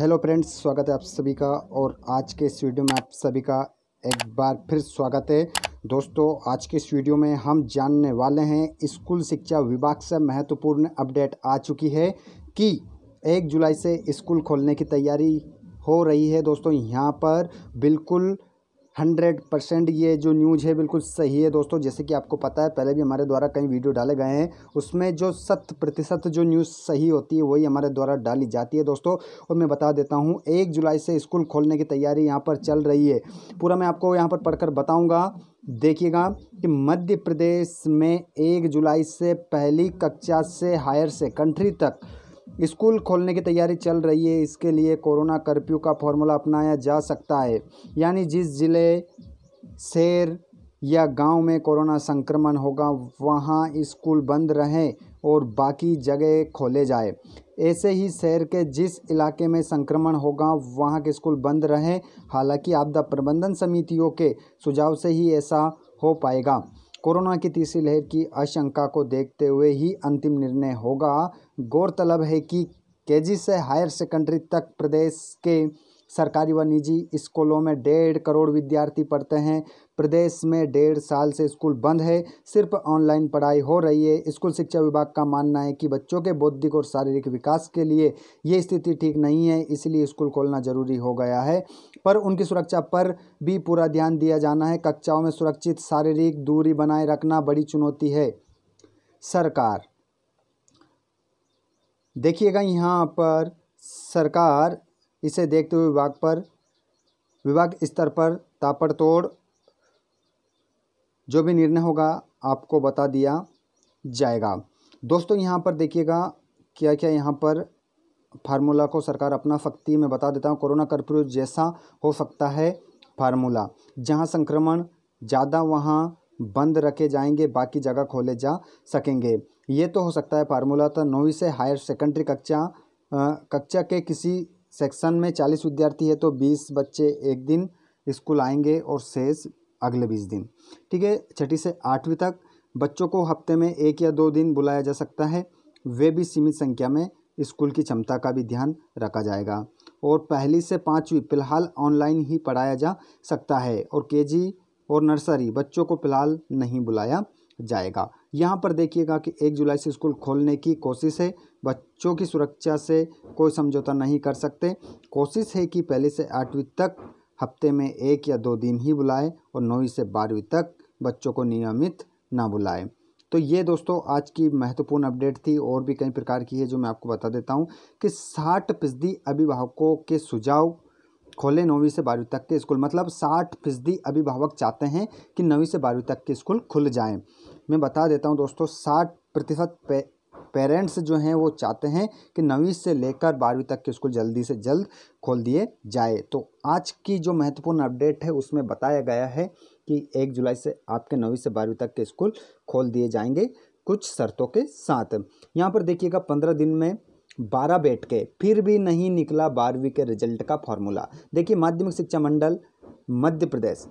hello friends स्वागत है आप सभी का और आज के इस वीडियो में आप सभी का एक बार फिर स्वागत है दोस्तों आज के इस वीडियो में हम जानने वाले हैं स्कूल शिक्षा विभाग से महत्वपूर्ण अपडेट आ चुकी है कि एक जुलाई से स्कूल खोलने की तैयारी हो रही है दोस्तों यहाँ पर बिल्कुल हंड्रेड परसेंट ये जो न्यूज है बिल्कुल सही है दोस्तों जैसे कि आपको पता है पहले भी हमारे द्वारा कई वीडियो डाले गए हैं उसमें जो शत प्रतिशत जो न्यूज़ सही होती है वही हमारे द्वारा डाली जाती है दोस्तों और मैं बता देता हूँ एक जुलाई से स्कूल खोलने की तैयारी यहाँ पर चल रही है पूरा मैं आपको यहाँ पर पढ़कर बताऊँगा देखिएगा कि मध्य प्रदेश में एक जुलाई से पहली कक्षा से हायर से कंट्री तक स्कूल खोलने की तैयारी चल रही है इसके लिए कोरोना कर्फ्यू का फॉर्मूला अपनाया जा सकता है यानी जिस ज़िले शहर या गांव में कोरोना संक्रमण होगा वहां स्कूल बंद रहें और बाकी जगह खोले जाए ऐसे ही शहर के जिस इलाके में संक्रमण होगा वहां के स्कूल बंद रहें हालांकि आपदा प्रबंधन समितियों के सुझाव से ही ऐसा हो पाएगा कोरोना की तीसरी लहर की आशंका को देखते हुए ही अंतिम निर्णय होगा गौरतलब है कि केजी से हायर सेकेंडरी तक प्रदेश के सरकारी व निजी स्कूलों में डेढ़ करोड़ विद्यार्थी पढ़ते हैं प्रदेश में डेढ़ साल से स्कूल बंद है सिर्फ ऑनलाइन पढ़ाई हो रही है स्कूल शिक्षा विभाग का मानना है कि बच्चों के बौद्धिक और शारीरिक विकास के लिए ये स्थिति ठीक नहीं है इसलिए स्कूल खोलना जरूरी हो गया है पर उनकी सुरक्षा पर भी पूरा ध्यान दिया जाना है कक्षाओं में सुरक्षित शारीरिक दूरी बनाए रखना बड़ी चुनौती है सरकार देखिएगा यहाँ पर सरकार इसे देखते हुए विभाग पर विभाग स्तर पर तापड़तोड़ जो भी निर्णय होगा आपको बता दिया जाएगा दोस्तों यहाँ पर देखिएगा क्या क्या यहाँ पर फार्मूला को सरकार अपना सकती मैं बता देता हूँ कोरोना कर्फ्यू जैसा हो सकता है फार्मूला जहाँ संक्रमण ज़्यादा वहाँ बंद रखे जाएंगे बाकी जगह खोले जा सकेंगे ये तो हो सकता है फार्मूला तो नौवीं से हायर सेकेंडरी कक्षा कक्षा के किसी सेक्शन में चालीस विद्यार्थी है तो बीस बच्चे एक दिन स्कूल आएंगे और शेष अगले बीस दिन ठीक है छठी से आठवीं तक बच्चों को हफ्ते में एक या दो दिन बुलाया जा सकता है वे भी सीमित संख्या में स्कूल की क्षमता का भी ध्यान रखा जाएगा और पहली से पाँचवीं फिलहाल ऑनलाइन ही पढ़ाया जा सकता है और के और नर्सरी बच्चों को फिलहाल नहीं बुलाया जाएगा यहाँ पर देखिएगा कि एक जुलाई से स्कूल खोलने की कोशिश है बच्चों की सुरक्षा से कोई समझौता नहीं कर सकते कोशिश है कि पहले से आठवीं तक हफ्ते में एक या दो दिन ही बुलाएं और नौवीं से बारहवीं तक बच्चों को नियमित ना बुलाएं तो ये दोस्तों आज की महत्वपूर्ण अपडेट थी और भी कई प्रकार की है जो मैं आपको बता देता हूँ कि साठ फीसदी अभिभावकों के सुझाव खोले नौवीं से बारहवीं तक के स्कूल मतलब साठ फीसदी अभिभावक चाहते हैं कि नौवीं से बारहवीं तक के स्कूल खुल जाएं मैं बता देता हूँ दोस्तों साठ प्रतिशत पे, पेरेंट्स जो हैं वो चाहते हैं कि नौवीं से लेकर बारहवीं तक के स्कूल जल्दी से जल्द खोल दिए जाए तो आज की जो महत्वपूर्ण अपडेट है उसमें बताया गया है कि एक जुलाई से आपके नौवीं से बारहवीं तक के स्कूल खोल दिए जाएंगे कुछ शर्तों के साथ यहाँ पर देखिएगा पंद्रह दिन में बारह बैठ के फिर भी नहीं निकला बारहवीं के रिजल्ट का फॉर्मूला देखिए माध्यमिक शिक्षा मंडल मध्य प्रदेश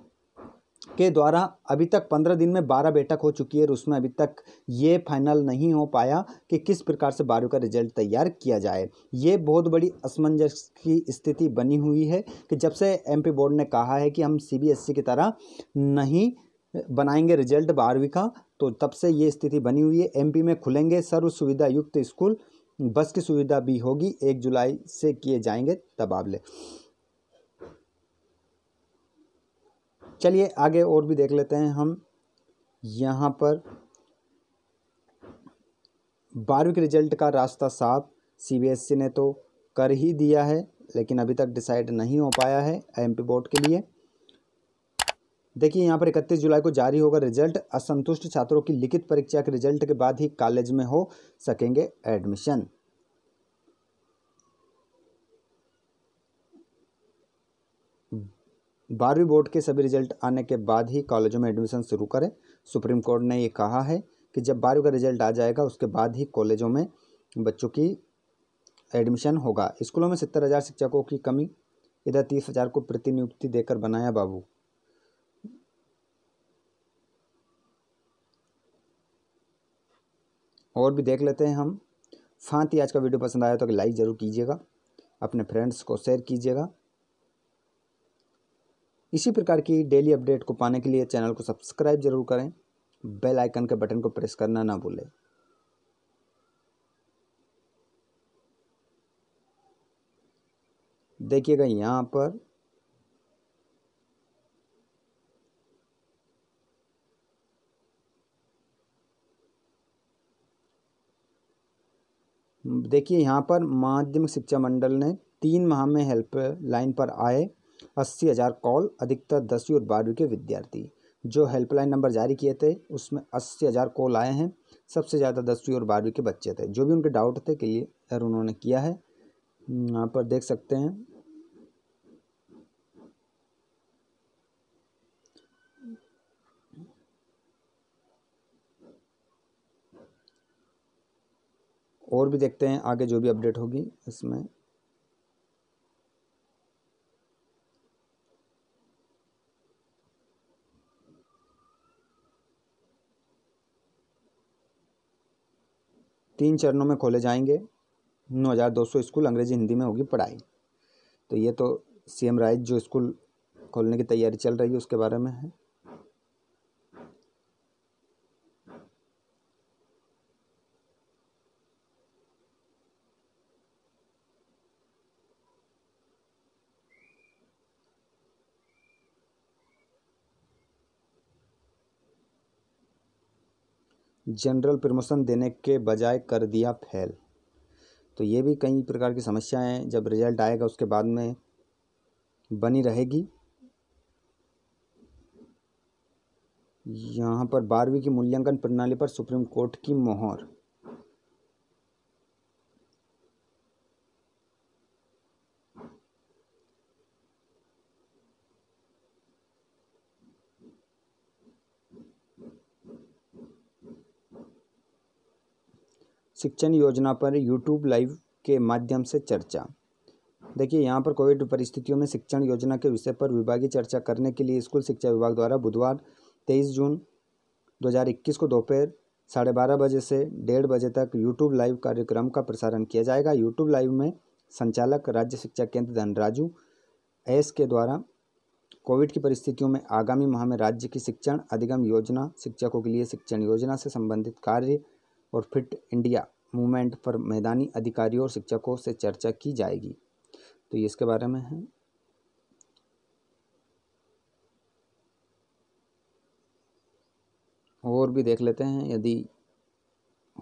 के द्वारा अभी तक पंद्रह दिन में बारह बैठक हो चुकी है और उसमें अभी तक ये फाइनल नहीं हो पाया कि किस प्रकार से बारहवीं का रिजल्ट तैयार किया जाए ये बहुत बड़ी असमंजस की स्थिति बनी हुई है कि जब से एमपी बोर्ड ने कहा है कि हम सीबीएसई e की तरह नहीं बनाएंगे रिजल्ट बारहवीं का तो तब से ये स्थिति बनी हुई है एमपी में खुलेंगे सर्व सुविधा युक्त स्कूल बस की सुविधा भी होगी एक जुलाई से किए जाएंगे तबादले चलिए आगे और भी देख लेते हैं हम यहाँ पर बारहवीं के रिजल्ट का रास्ता साफ सीबीएसई e ने तो कर ही दिया है लेकिन अभी तक डिसाइड नहीं हो पाया है एमपी बोर्ड के लिए देखिए यहाँ पर इकतीस जुलाई को जारी होगा रिजल्ट असंतुष्ट छात्रों की लिखित परीक्षा के रिजल्ट के बाद ही कॉलेज में हो सकेंगे एडमिशन बारहवीं बोर्ड के सभी रिजल्ट आने के बाद ही कॉलेजों में एडमिशन शुरू करें सुप्रीम कोर्ट ने ये कहा है कि जब बारहवीं का रिजल्ट आ जाएगा उसके बाद ही कॉलेजों में बच्चों की एडमिशन होगा स्कूलों में सत्तर हज़ार शिक्षकों की कमी इधर तीस हज़ार को प्रतिनियुक्ति देकर बनाया बाबू और भी देख लेते हैं हम साथ ही आज का वीडियो पसंद आया तो लाइक ज़रूर कीजिएगा अपने फ्रेंड्स को शेयर कीजिएगा इसी प्रकार की डेली अपडेट को पाने के लिए चैनल को सब्सक्राइब जरूर करें बेल आइकन के बटन को प्रेस करना ना भूलें देखिएगा यहाँ पर देखिए यहाँ पर माध्यमिक शिक्षा मंडल ने तीन माह में हेल्पलाइन पर आए अस्सी हज़ार कॉल अधिकतर दसवीं और बारहवीं के विद्यार्थी जो हेल्पलाइन नंबर जारी किए थे उसमें अस्सी हज़ार कॉल आए हैं सबसे ज़्यादा दसवीं और बारहवीं के बच्चे थे जो भी उनके डाउट थे क्लियर उन्होंने किया है यहाँ पर देख सकते हैं और भी देखते हैं आगे जो भी अपडेट होगी इसमें तीन चरणों में खोले जाएंगे नौ हज़ार दो सौ स्कूल अंग्रेजी हिंदी में होगी पढ़ाई तो ये तो सी एम राइज जो स्कूल खोलने की तैयारी चल रही है उसके बारे में है जनरल प्रमोशन देने के बजाय कर दिया फेल तो ये भी कई प्रकार की समस्याएं हैं जब रिजल्ट आएगा उसके बाद में बनी रहेगी यहाँ पर बारहवीं की मूल्यांकन प्रणाली पर सुप्रीम कोर्ट की मोहर शिक्षण योजना पर यूट्यूब लाइव के माध्यम से चर्चा देखिए यहाँ पर कोविड परिस्थितियों में शिक्षण योजना के विषय पर विभागीय चर्चा करने के लिए स्कूल शिक्षा विभाग द्वारा बुधवार तेईस जून 2021 को दोपहर साढ़े बारह बजे से डेढ़ बजे तक यूट्यूब लाइव कार्यक्रम का प्रसारण किया जाएगा यूट्यूब लाइव में संचालक राज्य शिक्षा केंद्र धनराजू एस के द्वारा कोविड की परिस्थितियों में आगामी माह में राज्य की शिक्षण अधिगम योजना शिक्षकों के लिए शिक्षण योजना से संबंधित कार्य और फिट इंडिया मूवमेंट पर मैदानी अधिकारियों और शिक्षकों से चर्चा की जाएगी तो ये इसके बारे में है और भी देख लेते हैं यदि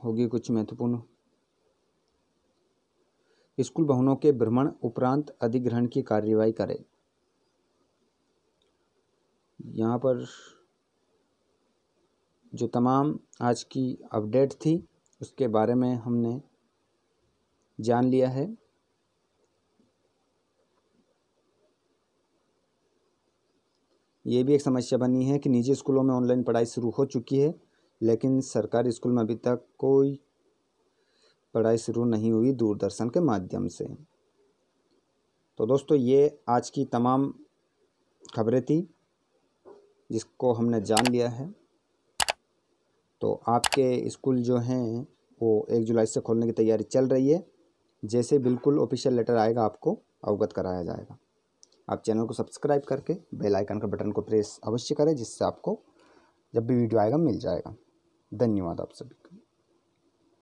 होगी कुछ महत्वपूर्ण स्कूल भवनों के भ्रमण उपरांत अधिग्रहण की कार्रवाई करें यहाँ पर जो तमाम आज की अपडेट थी उसके बारे में हमने जान लिया है ये भी एक समस्या बनी है कि निजी स्कूलों में ऑनलाइन पढ़ाई शुरू हो चुकी है लेकिन सरकारी स्कूल में अभी तक कोई पढ़ाई शुरू नहीं हुई दूरदर्शन के माध्यम से तो दोस्तों ये आज की तमाम खबरें थी जिसको हमने जान लिया है तो आपके स्कूल जो हैं वो एक जुलाई से खोलने की तैयारी चल रही है जैसे बिल्कुल ऑफिशियल लेटर आएगा आपको अवगत कराया जाएगा आप चैनल को सब्सक्राइब करके बेल आइकन का बटन को प्रेस अवश्य करें जिससे आपको जब भी वीडियो आएगा मिल जाएगा धन्यवाद आप सभी का